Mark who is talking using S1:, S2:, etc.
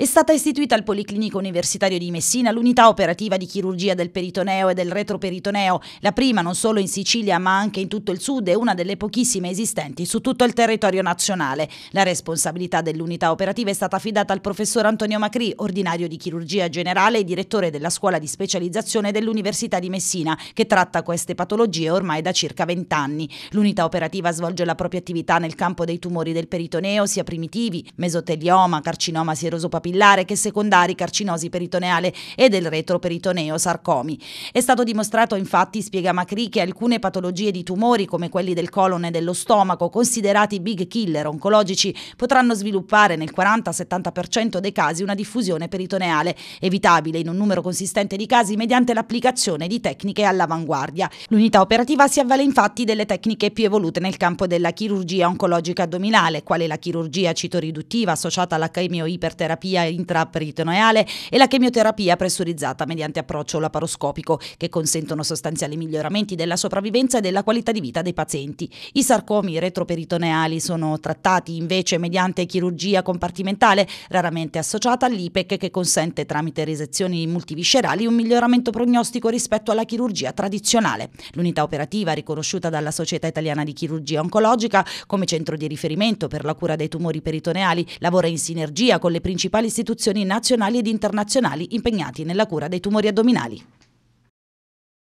S1: È stata istituita al Policlinico Universitario di Messina l'unità operativa di chirurgia del peritoneo e del retroperitoneo, la prima non solo in Sicilia ma anche in tutto il sud e una delle pochissime esistenti su tutto il territorio nazionale. La responsabilità dell'unità operativa è stata affidata al professor Antonio Macri, ordinario di chirurgia generale e direttore della scuola di specializzazione dell'Università di Messina, che tratta queste patologie ormai da circa 20 anni. L'unità operativa svolge la propria attività nel campo dei tumori del peritoneo, sia primitivi, mesotelioma, carcinoma sieroso capillare che secondari carcinosi peritoneale e del retroperitoneo sarcomi. È stato dimostrato infatti, spiega Macri, che alcune patologie di tumori come quelli del colon e dello stomaco, considerati big killer oncologici, potranno sviluppare nel 40-70% dei casi una diffusione peritoneale, evitabile in un numero consistente di casi mediante l'applicazione di tecniche all'avanguardia. L'unità operativa si avvale infatti delle tecniche più evolute nel campo della chirurgia oncologica addominale, quale la chirurgia citoriduttiva associata alla chemioiperterapia chemioterapia intraperitoneale e la chemioterapia pressurizzata mediante approccio laparoscopico, che consentono sostanziali miglioramenti della sopravvivenza e della qualità di vita dei pazienti. I sarcomi retroperitoneali sono trattati invece mediante chirurgia compartimentale, raramente associata all'IPEC, che consente tramite resezioni multiviscerali un miglioramento prognostico rispetto alla chirurgia tradizionale. L'unità operativa riconosciuta dalla Società Italiana di Chirurgia Oncologica come centro di riferimento per la cura dei tumori peritoneali lavora in sinergia con le principali istituzioni nazionali ed internazionali impegnati nella cura dei tumori addominali.